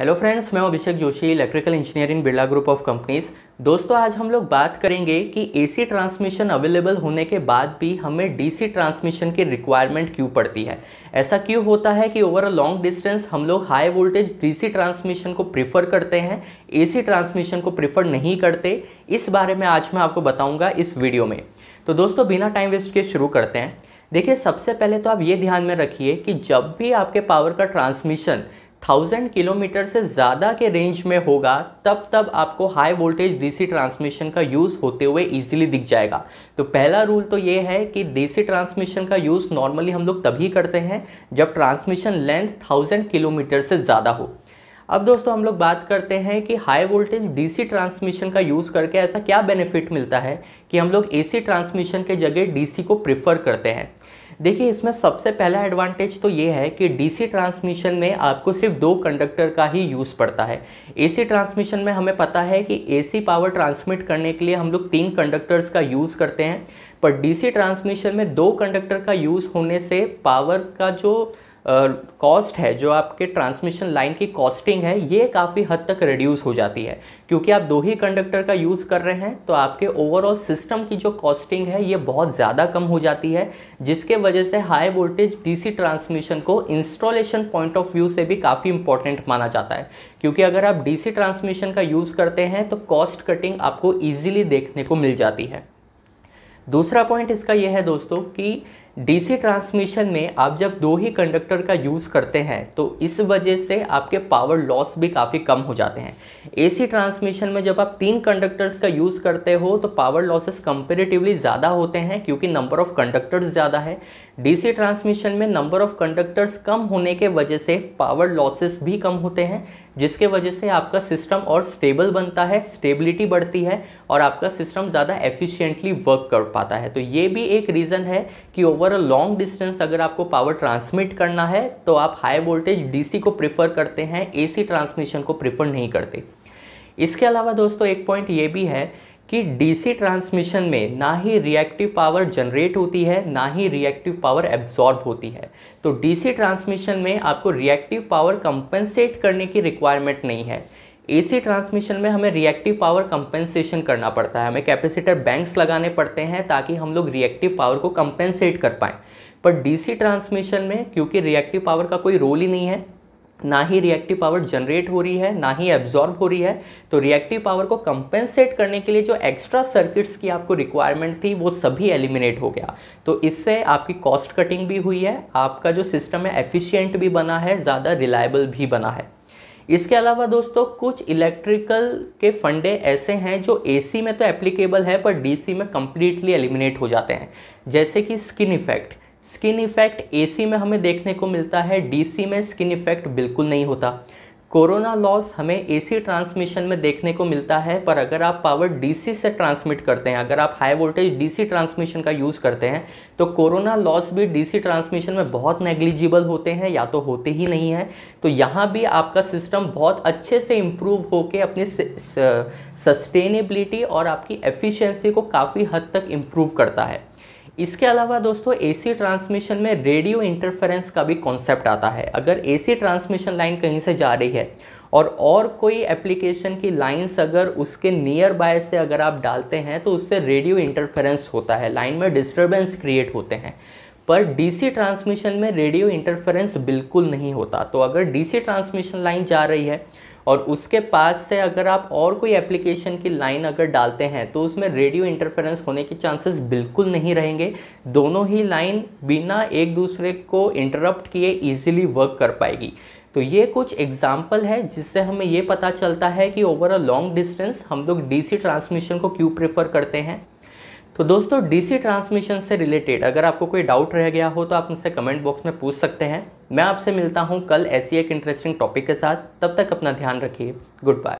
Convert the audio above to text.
hello friends मैं Abhishek Joshi electrical engineer in Birla group of companies दोस्तों आज हम लोग बात करेंगे कि एसी ट्रांसमिशन अवेलेबल होने के बाद भी हमें डीसी ट्रांसमिशन की रिक्वायरमेंट क्यों पड़ती है ऐसा क्यों होता है कि ओवर अ लॉन्ग डिस्टेंस हम लोग हाई वोल्टेज डीसी ट्रांसमिशन को प्रीफर करते हैं एसी ट्रांसमिशन को प्रीफर नहीं करते इस बारे में आज मैं आपको बताऊँगा इस वीडियो में तो दोस्तों बिना टाइम वेस्ट के शुरू करते हैं देखिए सबसे पहले तो आप ये ध्यान में रखिए कि जब भी आपके पावर का ट्रांसमिशन थाउजेंड किलोमीटर से ज़्यादा के रेंज में होगा तब तब आपको हाई वोल्टेज डीसी ट्रांसमिशन का यूज़ होते हुए इजीली दिख जाएगा तो पहला रूल तो ये है कि डीसी ट्रांसमिशन का यूज़ नॉर्मली हम लोग तभी करते हैं जब ट्रांसमिशन लेंथ थाउजेंड किलोमीटर से ज़्यादा हो अब दोस्तों हम लोग बात करते हैं कि हाई वोल्टेज डीसी ट्रांसमिशन का यूज़ करके ऐसा क्या बेनिफिट मिलता है कि हम लोग एसी ट्रांसमिशन के जगह डीसी को प्रेफर करते हैं देखिए इसमें सबसे पहला एडवांटेज तो ये है कि डीसी ट्रांसमिशन में आपको सिर्फ दो कंडक्टर का ही यूज़ पड़ता है एसी ट्रांसमिशन में हमें पता है कि एसी पावर ट्रांसमिट करने के लिए हम लोग तीन कंडक्टर्स का यूज़ करते हैं पर डीसी ट्रांसमिशन में दो कंडक्टर का यूज़ होने से पावर का जो कॉस्ट है जो आपके ट्रांसमिशन लाइन की कॉस्टिंग है ये काफ़ी हद तक रिड्यूस हो जाती है क्योंकि आप दो ही कंडक्टर का यूज़ कर रहे हैं तो आपके ओवरऑल सिस्टम की जो कॉस्टिंग है ये बहुत ज़्यादा कम हो जाती है जिसके वजह से हाई वोल्टेज डीसी ट्रांसमिशन को इंस्टॉलेशन पॉइंट ऑफ व्यू से भी काफ़ी इंपॉर्टेंट माना जाता है क्योंकि अगर आप डी ट्रांसमिशन का यूज़ करते हैं तो कॉस्ट कटिंग आपको ईजिली देखने को मिल जाती है दूसरा पॉइंट इसका यह है दोस्तों कि डीसी ट्रांसमिशन में आप जब दो ही कंडक्टर का यूज़ करते हैं तो इस वजह से आपके पावर लॉस भी काफ़ी कम हो जाते हैं एसी ट्रांसमिशन में जब आप तीन कंडक्टर्स का यूज़ करते हो तो पावर लॉसेस कंपेरेटिवली ज़्यादा होते हैं क्योंकि नंबर ऑफ़ कंडक्टर्स ज़्यादा है डीसी ट्रांसमिशन में नंबर ऑफ़ कंडक्टर्स कम होने के वजह से पावर लॉसेस भी कम होते हैं जिसके वजह से आपका सिस्टम और स्टेबल बनता है स्टेबिलिटी बढ़ती है और आपका सिस्टम ज़्यादा एफिशियंटली वर्क कर पाता है तो ये भी एक रीज़न है कि over over a long distance अगर आपको पावर ट्रांसमिट करना है तो आप हाई वोल्टेज डीसी को प्रेफर करते हैं एसी ट्रांसमिशन को प्रेफर नहीं करते इसके अलावा दोस्तों एक पॉइंट ये भी है कि डीसी ट्रांसमिशन में ना ही रिएक्टिव पावर जनरेट होती है ना ही रिएक्टिव पावर एब्जॉर्ब होती है तो डीसी ट्रांसमिशन में आपको रिएक्टिव पावर कंपनसेट करने की रिक्वायरमेंट नहीं है एसी ट्रांसमिशन में हमें रिएक्टिव पावर कंपेंसेशन करना पड़ता है हमें कैपेसिटर बैंक्स लगाने पड़ते हैं ताकि हम लोग रिएक्टिव पावर को कंपेंसेट कर पाएँ पर डीसी ट्रांसमिशन में क्योंकि रिएक्टिव पावर का कोई रोल ही नहीं है ना ही रिएक्टिव पावर जनरेट हो रही है ना ही एब्जॉर्ब हो रही है तो रिएक्टिव पावर को कंपेंसेट करने के लिए जो एक्स्ट्रा सर्किट्स की आपको रिक्वायरमेंट थी वो सभी एलिमिनेट हो गया तो इससे आपकी कॉस्ट कटिंग भी हुई है आपका जो सिस्टम है एफिशिएंट भी बना है ज़्यादा रिलायबल भी बना है इसके अलावा दोस्तों कुछ इलेक्ट्रिकल के फंडे ऐसे हैं जो एसी में तो एप्लीकेबल है पर डीसी में कम्प्लीटली एलिमिनेट हो जाते हैं जैसे कि skin effect skin effect AC में हमें देखने को मिलता है डीसी में स्किन इफेक्ट बिल्कुल नहीं होता कोरोना लॉस हमें एसी ट्रांसमिशन में देखने को मिलता है पर अगर आप पावर डीसी से ट्रांसमिट करते हैं अगर आप हाई वोल्टेज डीसी ट्रांसमिशन का यूज़ करते हैं तो कोरोना लॉस भी डीसी ट्रांसमिशन में बहुत नेग्लिजिबल होते हैं या तो होते ही नहीं हैं तो यहाँ भी आपका सिस्टम बहुत अच्छे से इम्प्रूव होकर अपनी सस्टेनेबिलिटी और आपकी एफिशेंसी को काफ़ी हद तक इम्प्रूव करता है इसके अलावा दोस्तों एसी ट्रांसमिशन में रेडियो इंटरफेरेंस का भी कॉन्सेप्ट आता है अगर एसी ट्रांसमिशन लाइन कहीं से जा रही है और और कोई एप्लीकेशन की लाइंस अगर उसके नियर बाय से अगर आप डालते हैं तो उससे रेडियो इंटरफेरेंस होता है लाइन में डिस्टर्बेंस क्रिएट होते हैं पर डीसी ट्रांसमिशन में रेडियो इंटरफेरेंस बिल्कुल नहीं होता तो अगर डीसी ट्रांसमिशन लाइन जा रही है और उसके पास से अगर आप और कोई एप्लीकेशन की लाइन अगर डालते हैं तो उसमें रेडियो इंटरफेरेंस होने के चांसेस बिल्कुल नहीं रहेंगे दोनों ही लाइन बिना एक दूसरे को इंटरप्ट किए इजीली वर्क कर पाएगी तो ये कुछ एग्जाम्पल है जिससे हमें ये पता चलता है कि ओवर अ लॉन्ग डिस्टेंस हम लोग डीसी ट्रांसमिशन को क्यों प्रेफर करते हैं तो दोस्तों डीसी ट्रांसमिशन से रिलेटेड अगर आपको कोई डाउट रह गया हो तो आप मुझसे कमेंट बॉक्स में पूछ सकते हैं मैं आपसे मिलता हूं कल ऐसी एक इंटरेस्टिंग टॉपिक के साथ तब तक अपना ध्यान रखिए गुड बाय